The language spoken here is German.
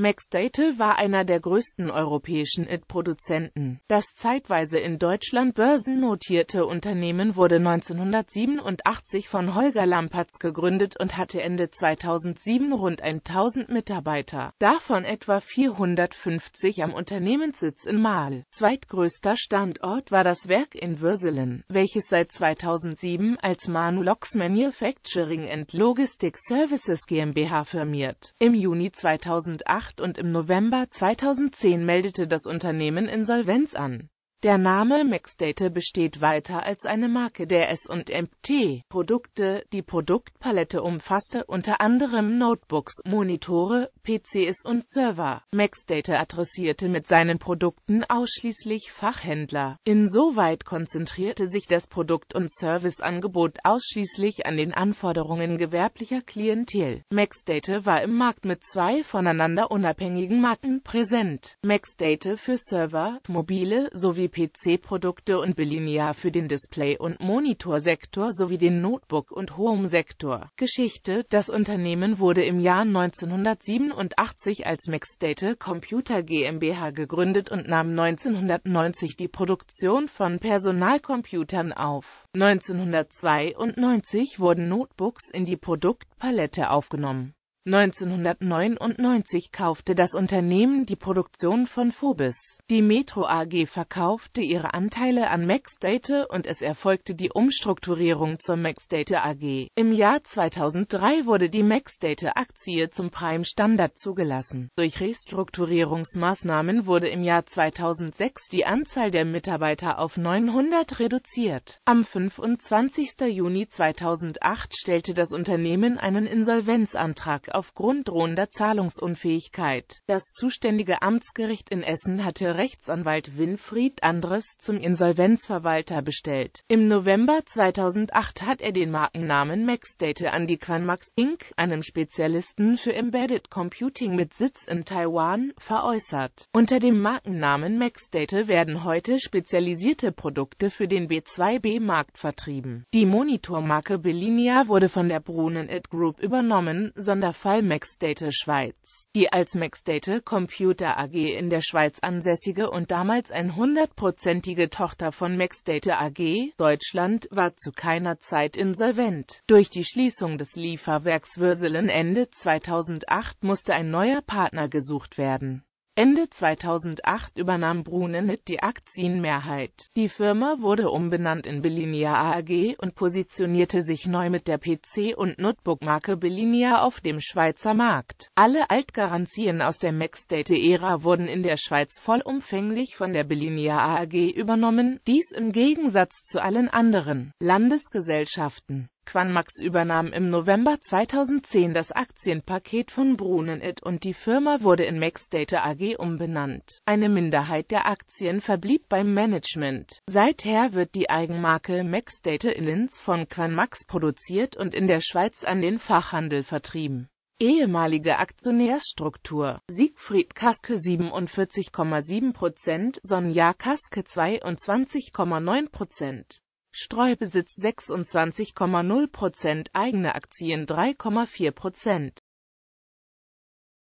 Max Date war einer der größten europäischen IT-Produzenten. Das zeitweise in Deutschland börsennotierte Unternehmen wurde 1987 von Holger Lampatz gegründet und hatte Ende 2007 rund 1000 Mitarbeiter, davon etwa 450 am Unternehmenssitz in Mahl. Zweitgrößter Standort war das Werk in Würselen, welches seit 2007 als Manulox Manufacturing and Logistics Services GmbH firmiert. Im Juni 2008 gemacht und im November 2010 meldete das Unternehmen Insolvenz an der Name Mixdate besteht weiter als eine Marke der S&MT-Produkte. Die Produktpalette umfasste unter anderem Notebooks, Monitore, PCs und Server. Mixdate adressierte mit seinen Produkten ausschließlich Fachhändler. Insoweit konzentrierte sich das Produkt- und Serviceangebot ausschließlich an den Anforderungen gewerblicher Klientel. Mixdate war im Markt mit zwei voneinander unabhängigen Marken präsent. Mixdate für Server, mobile sowie die PC-Produkte und Belinear für den Display- und Monitorsektor sowie den Notebook- und Home-Sektor. Geschichte Das Unternehmen wurde im Jahr 1987 als Mexdata Computer GmbH gegründet und nahm 1990 die Produktion von Personalcomputern auf. 1992 wurden Notebooks in die Produktpalette aufgenommen. 1999 kaufte das Unternehmen die Produktion von Phobis. Die Metro AG verkaufte ihre Anteile an Maxdate und es erfolgte die Umstrukturierung zur Maxdate AG. Im Jahr 2003 wurde die Maxdate-Aktie zum Prime Standard zugelassen. Durch Restrukturierungsmaßnahmen wurde im Jahr 2006 die Anzahl der Mitarbeiter auf 900 reduziert. Am 25. Juni 2008 stellte das Unternehmen einen Insolvenzantrag aufgrund drohender Zahlungsunfähigkeit. Das zuständige Amtsgericht in Essen hatte Rechtsanwalt Winfried Andres zum Insolvenzverwalter bestellt. Im November 2008 hat er den Markennamen MaxData an die Quanmax Inc., einem Spezialisten für Embedded Computing mit Sitz in Taiwan, veräußert. Unter dem Markennamen MaxData werden heute spezialisierte Produkte für den B2B-Markt vertrieben. Die Monitormarke Bellinia wurde von der Brunen It Group übernommen, Sonder Fall Maxdate Schweiz. Die als MaxData Computer AG in der Schweiz ansässige und damals ein hundertprozentige Tochter von MaxData AG Deutschland war zu keiner Zeit insolvent. Durch die Schließung des Lieferwerks Würselen Ende 2008 musste ein neuer Partner gesucht werden. Ende 2008 übernahm Brunel die Aktienmehrheit. Die Firma wurde umbenannt in Bellinia AG und positionierte sich neu mit der PC- und Notebook-Marke Bellinia auf dem Schweizer Markt. Alle Altgarantien aus der Maxdate-Ära wurden in der Schweiz vollumfänglich von der Bellinia AG übernommen, dies im Gegensatz zu allen anderen Landesgesellschaften Quanmax übernahm im November 2010 das Aktienpaket von Brunen It und die Firma wurde in MaxData AG umbenannt. Eine Minderheit der Aktien verblieb beim Management. Seither wird die Eigenmarke MaxData Data Illins von Quanmax produziert und in der Schweiz an den Fachhandel vertrieben. Ehemalige Aktionärsstruktur Siegfried Kaske 47,7%, Sonja Kaske 22,9% Streubesitz 26,0 Prozent, eigene Aktien 3,4 Prozent.